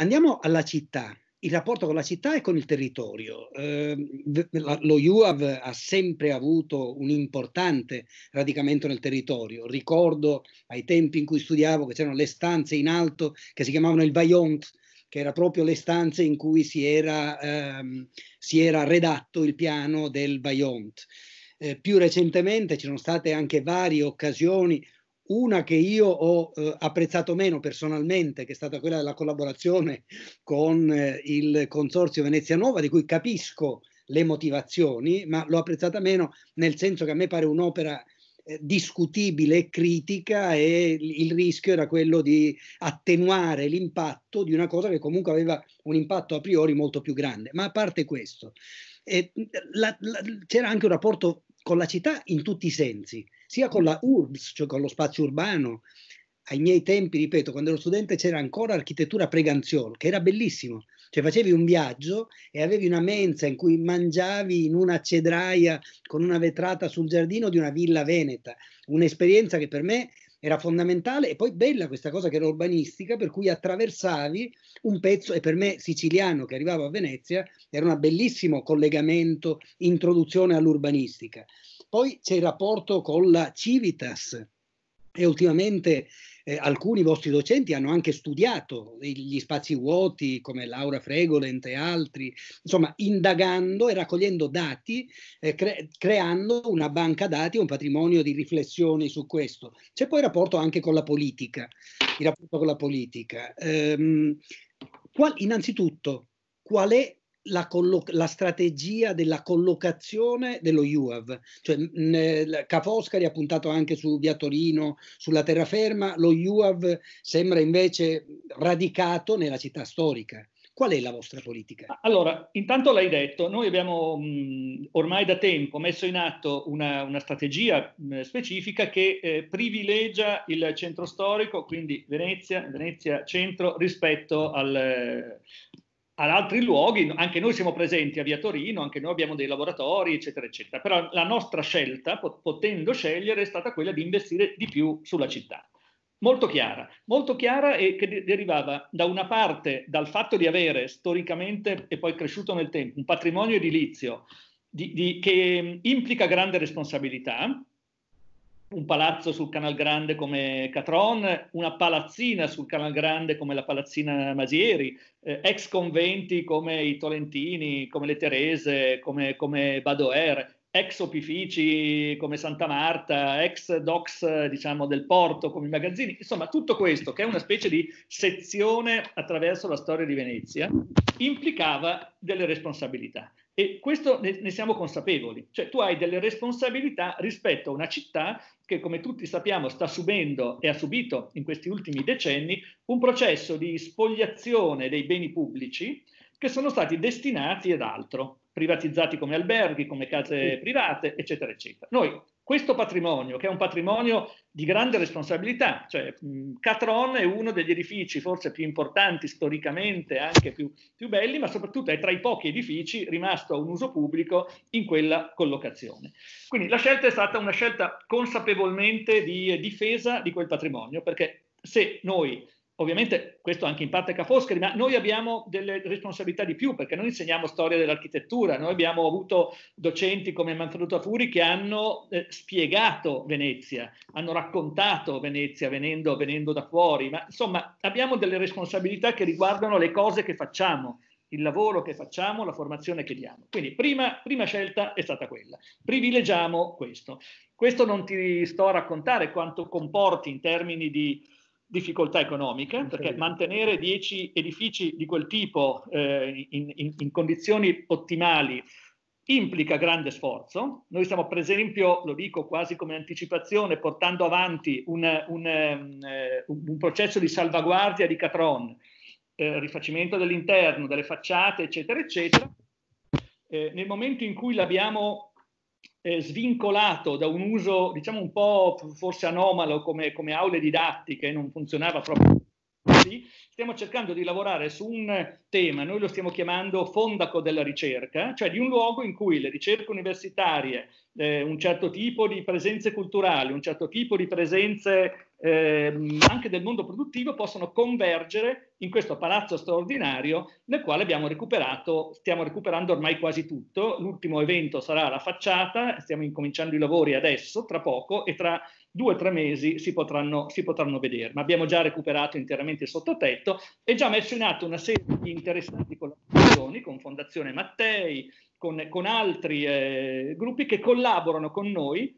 Andiamo alla città. Il rapporto con la città e con il territorio. Eh, lo UAV ha sempre avuto un importante radicamento nel territorio. Ricordo ai tempi in cui studiavo che c'erano le stanze in alto che si chiamavano il Bayont, che era proprio le stanze in cui si era, ehm, si era redatto il piano del Bayont. Eh, più recentemente ci sono state anche varie occasioni, una che io ho eh, apprezzato meno personalmente, che è stata quella della collaborazione con eh, il Consorzio Venezia Nuova, di cui capisco le motivazioni, ma l'ho apprezzata meno nel senso che a me pare un'opera eh, discutibile e critica e il rischio era quello di attenuare l'impatto di una cosa che comunque aveva un impatto a priori molto più grande. Ma a parte questo, eh, la, la, c'era anche un rapporto con la città in tutti i sensi sia con la URBS, cioè con lo spazio urbano. Ai miei tempi, ripeto, quando ero studente c'era ancora architettura Preganziol, che era bellissimo. Cioè facevi un viaggio e avevi una mensa in cui mangiavi in una cedraia con una vetrata sul giardino di una villa veneta. Un'esperienza che per me era fondamentale e poi bella questa cosa che era urbanistica, per cui attraversavi un pezzo, e per me siciliano che arrivavo a Venezia, era un bellissimo collegamento, introduzione all'urbanistica. Poi c'è il rapporto con la Civitas e ultimamente eh, alcuni vostri docenti hanno anche studiato gli spazi vuoti come Laura Fregolent e altri, insomma indagando e raccogliendo dati, eh, cre- creando una banca dati, un patrimonio di riflessioni su questo. C'è poi il rapporto anche con la politica, il rapporto con la politica. Ehm, qual- innanzitutto, qual è la, colloc- la, strategia della collocazione dello UAV. Cioè, mh, Cafoscari ha puntato anche su Via Torino, sulla terraferma, lo UAV sembra invece radicato nella città storica. Qual è la vostra politica? Allora, intanto l'hai detto, noi abbiamo mh, mm, ormai da tempo messo in atto una, una strategia mh, mm, specifica che eh, privilegia il centro storico, quindi Venezia, Venezia centro, rispetto al... Eh, ad altri luoghi, anche noi siamo presenti a Via Torino, anche noi abbiamo dei laboratori, eccetera, eccetera. Però la nostra scelta, potendo scegliere, è stata quella di investire di più sulla città. Molto chiara, molto chiara e che derivava da una parte dal fatto di avere storicamente e poi cresciuto nel tempo un patrimonio edilizio di, di, che implica grande responsabilità, un palazzo sul Canal Grande come Catron, una palazzina sul Canal Grande come la palazzina Masieri, eh, ex conventi come i Tolentini, come le Terese, come, come Badoer, ex opifici come Santa Marta, ex docks diciamo, del porto come i magazzini, insomma tutto questo che è una specie di sezione attraverso la storia di Venezia implicava delle responsabilità. E questo ne, ne, siamo consapevoli, cioè tu hai delle responsabilità rispetto a una città che, come tutti sappiamo, sta subendo e ha subito in questi ultimi decenni un processo di spogliazione dei beni pubblici che sono stati destinati ad altro, privatizzati come alberghi, come case private, eccetera, eccetera. Noi questo patrimonio, che è un patrimonio di grande responsabilità, cioè Catron è uno degli edifici forse più importanti storicamente, anche più, più belli, ma soprattutto è tra i pochi edifici rimasto a un uso pubblico in quella collocazione. Quindi la scelta è stata una scelta consapevolmente di difesa di quel patrimonio, perché se noi Ovviamente questo anche in parte Cafoscari, ma noi abbiamo delle responsabilità di più perché noi insegniamo storia dell'architettura, noi abbiamo avuto docenti come Manfredo Tafuri che hanno eh, spiegato Venezia, hanno raccontato Venezia venendo, venendo da fuori, ma insomma abbiamo delle responsabilità che riguardano le cose che facciamo, il lavoro che facciamo, la formazione che diamo. Quindi prima, prima, scelta è stata quella, privilegiamo questo. Questo non ti sto a raccontare quanto comporti in termini di difficoltà economiche, perché mantenere 10 edifici di quel tipo eh, in, in, in condizioni ottimali implica grande sforzo. Noi stiamo, per esempio, lo dico quasi come anticipazione, portando avanti un, un, um, un processo di salvaguardia di Catron, eh, rifacimento dell'interno, delle facciate, eccetera, eccetera. Eh, nel momento in cui l'abbiamo eh, svincolato da un uso, diciamo un po' forse anomalo come, come aule didattiche, non funzionava proprio così, stiamo cercando di lavorare su un tema, noi lo stiamo chiamando fondaco della ricerca, cioè di un luogo in cui le ricerche universitarie, eh, un certo tipo di presenze culturali, un certo tipo di presenze ehm, anche del mondo produttivo possono convergere in questo palazzo straordinario nel quale abbiamo recuperato, stiamo recuperando ormai quasi tutto. L'ultimo evento sarà la facciata, stiamo incominciando i lavori adesso, tra poco, e tra due o tre mesi si potranno, si potranno vedere. Ma abbiamo già recuperato interamente il sottotetto e già messo in atto una serie di interessanti collaborazioni con Fondazione Mattei, con, con altri eh, gruppi che collaborano con noi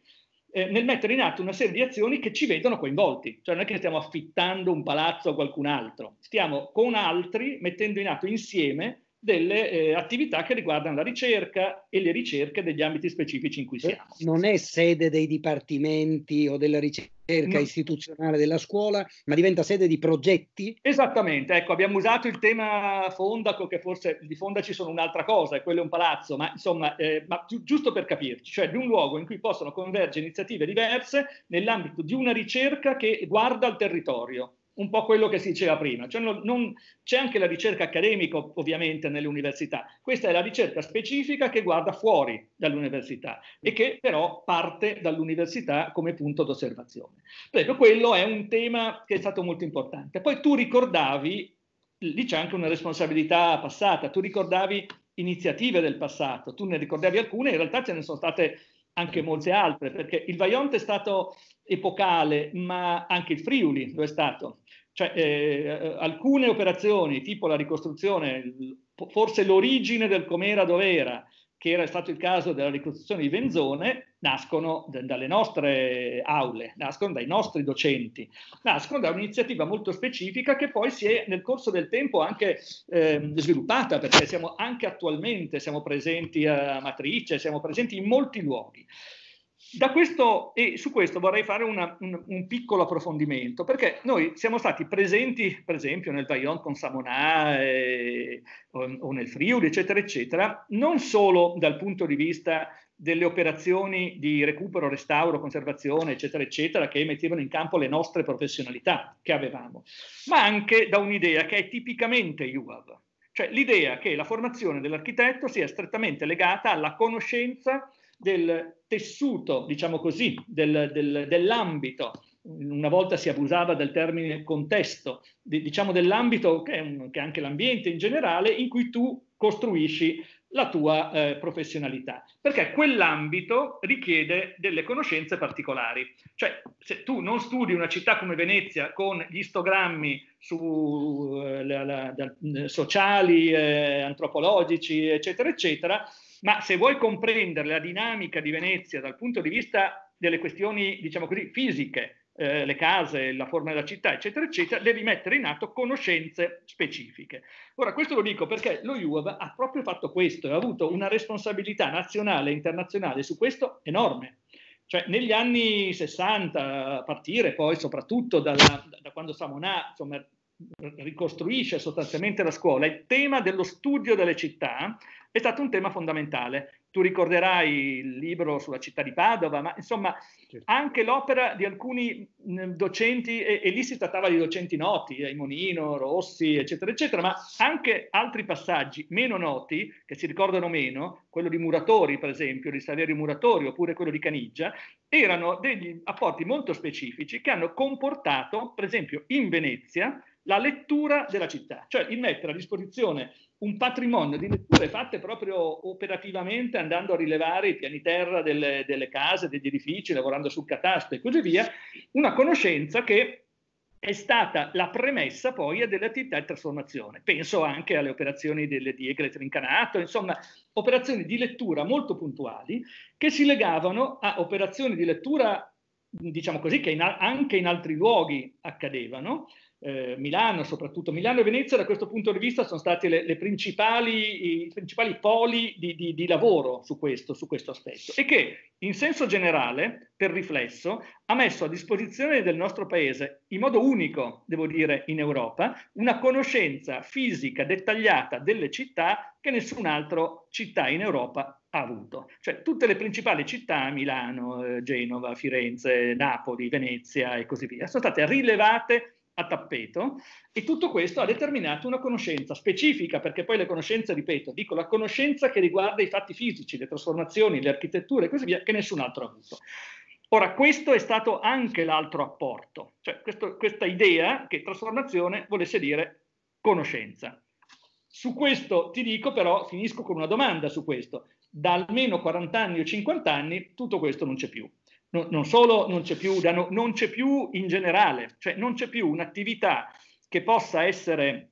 eh, nel mettere in atto una serie di azioni che ci vedono coinvolti, cioè non è che stiamo affittando un palazzo a qualcun altro, stiamo con altri mettendo in atto insieme delle eh, attività che riguardano la ricerca e le ricerche degli ambiti specifici in cui eh, siamo. Non è sede dei dipartimenti o della ricerca no. istituzionale della scuola, ma diventa sede di progetti? Esattamente, ecco, abbiamo usato il tema fondaco, che forse di fonda ci sono un'altra cosa, e quello è un palazzo, ma insomma, eh, ma gi- giusto per capirci, cioè di un luogo in cui possono convergere iniziative diverse nell'ambito di una ricerca che guarda al territorio un po' quello che si diceva prima, cioè non, non, c'è anche la ricerca accademica ovviamente nelle università, questa è la ricerca specifica che guarda fuori dall'università e che però parte dall'università come punto d'osservazione. Proprio quello è un tema che è stato molto importante. Poi tu ricordavi, lì c'è anche una responsabilità passata, tu ricordavi iniziative del passato, tu ne ricordavi alcune, in realtà ce ne sono state anche molte altre, perché il Vaionte è stato epocale, ma anche il Friuli lo è stato. Cioè, eh, eh alcune operazioni, tipo la ricostruzione, forse l'origine del com'era dov'era, che era stato il caso della ricostruzione di Venzone, nascono d- dalle nostre aule, nascono dai nostri docenti, nascono da un'iniziativa molto specifica che poi si è nel corso del tempo anche eh, sviluppata, perché siamo anche attualmente, siamo presenti a Matrice, siamo presenti in molti luoghi. Questo, e su questo vorrei fare una, un, un, piccolo approfondimento, perché noi siamo stati presenti, per esempio, nel Taillon con Samonà eh, o, o nel Friuli, eccetera, eccetera, non solo dal punto di vista delle operazioni di recupero, restauro, conservazione, eccetera, eccetera, che mettevano in campo le nostre professionalità che avevamo, ma anche da un'idea che è tipicamente UAV, cioè l'idea che la formazione dell'architetto sia strettamente legata alla conoscenza del tessuto, diciamo così, del, del, dell'ambito. Una volta si abusava del termine contesto, di, diciamo dell'ambito che è, un, che è anche l'ambiente in generale in cui tu costruisci la tua eh, professionalità, perché quell'ambito richiede delle conoscenze particolari. Cioè, se tu non studi una città come Venezia con gli istogrammi su, eh, la, la, da, sociali, eh, antropologici, eccetera, eccetera, ma se vuoi comprendere la dinamica di Venezia dal punto di vista delle questioni, diciamo così, fisiche, eh, le case, la forma della città, eccetera, eccetera, devi mettere in atto conoscenze specifiche. Ora, questo lo dico perché lo IUAV ha proprio fatto questo e ha avuto una responsabilità nazionale e internazionale su questo enorme. Cioè, negli anni 60, a partire poi soprattutto dalla, da quando Samonà insomma, ricostruisce sostanzialmente la scuola, il tema dello studio delle città è stato un tema fondamentale. Tu ricorderai il libro sulla città di Padova, ma insomma certo. anche l'opera di alcuni docenti, e, e, lì si trattava di docenti noti, Aimonino, eh, Rossi, eccetera, eccetera, ma anche altri passaggi meno noti, che si ricordano meno, quello di Muratori, per esempio, di Saverio Muratori, oppure quello di Caniggia, erano degli apporti molto specifici che hanno comportato, per esempio, in Venezia, la lettura della città, cioè il mettere a disposizione un patrimonio di letture fatte proprio operativamente andando a rilevare i piani terra delle, delle case, degli edifici, lavorando sul catasto e così via, una conoscenza che è stata la premessa poi a delle attività di trasformazione. Penso anche alle operazioni delle, di Egre Trincanato, insomma, operazioni di lettura molto puntuali che si legavano a operazioni di lettura, diciamo così, che in, anche in altri luoghi accadevano, eh, Milano, soprattutto Milano e Venezia, da questo punto di vista sono stati le, le principali, i principali poli di, di, di lavoro su questo, su questo, aspetto e che in senso generale, per riflesso, ha messo a disposizione del nostro paese, in modo unico, devo dire, in Europa, una conoscenza fisica dettagliata delle città che nessun'altra città in Europa ha avuto. Cioè tutte le principali città, Milano, eh, Genova, Firenze, Napoli, Venezia e così via, sono state rilevate a tappeto e tutto questo ha determinato una conoscenza specifica, perché poi le conoscenze, ripeto, dico la conoscenza che riguarda i fatti fisici, le trasformazioni, le architetture e così via, che nessun altro ha avuto. Ora, questo è stato anche l'altro apporto, cioè questo, questa idea che trasformazione volesse dire conoscenza. Su questo ti dico però, finisco con una domanda su questo, da almeno 40 anni o 50 anni tutto questo non c'è più no, non solo non c'è più, no, non c'è più in generale, cioè non c'è più un'attività che possa essere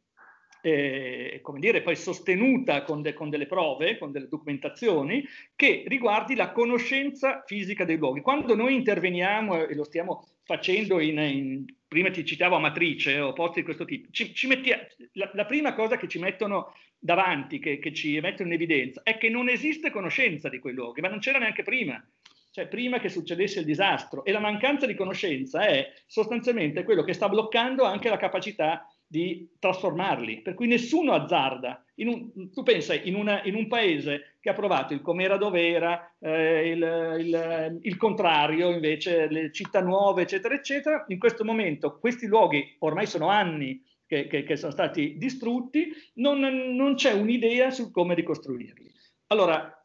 eh, come dire, poi sostenuta con, de, con, delle prove, con delle documentazioni, che riguardi la conoscenza fisica dei luoghi. Quando noi interveniamo, e lo stiamo facendo in, in prima ti citavo Amatrice o posti di questo tipo, ci, ci metti, la, la, prima cosa che ci mettono davanti, che, che ci mettono in evidenza, è che non esiste conoscenza di quei luoghi, ma non c'era neanche prima cioè prima che succedesse il disastro. E la mancanza di conoscenza è sostanzialmente quello che sta bloccando anche la capacità di trasformarli. Per cui nessuno azzarda. Un, tu pensa in, una, in, un paese che ha provato il com'era dov'era, eh, il, il, il, contrario, invece le città nuove, eccetera, eccetera, in questo momento questi luoghi ormai sono anni che, che, che sono stati distrutti, non, non c'è un'idea su come ricostruirli. Allora,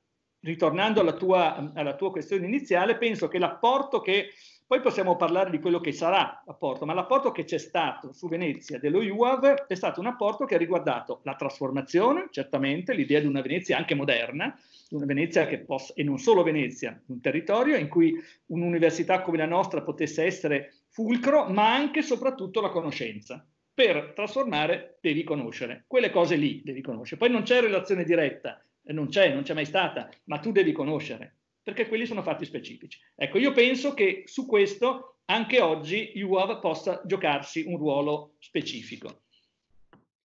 ritornando alla tua, alla tua questione iniziale, penso che l'apporto che poi possiamo parlare di quello che sarà l'apporto, ma l'apporto che c'è stato su Venezia dello UAV è stato un apporto che ha riguardato la trasformazione, certamente, l'idea di una Venezia anche moderna, una Venezia che possa, e non solo Venezia, un territorio in cui un'università come la nostra potesse essere fulcro, ma anche e soprattutto la conoscenza. Per trasformare devi conoscere, quelle cose lì devi conoscere. Poi non c'è relazione diretta non c'è, non c'è mai stata, ma tu devi conoscere, perché quelli sono fatti specifici. Ecco, io penso che su questo anche oggi UAV possa giocarsi un ruolo specifico.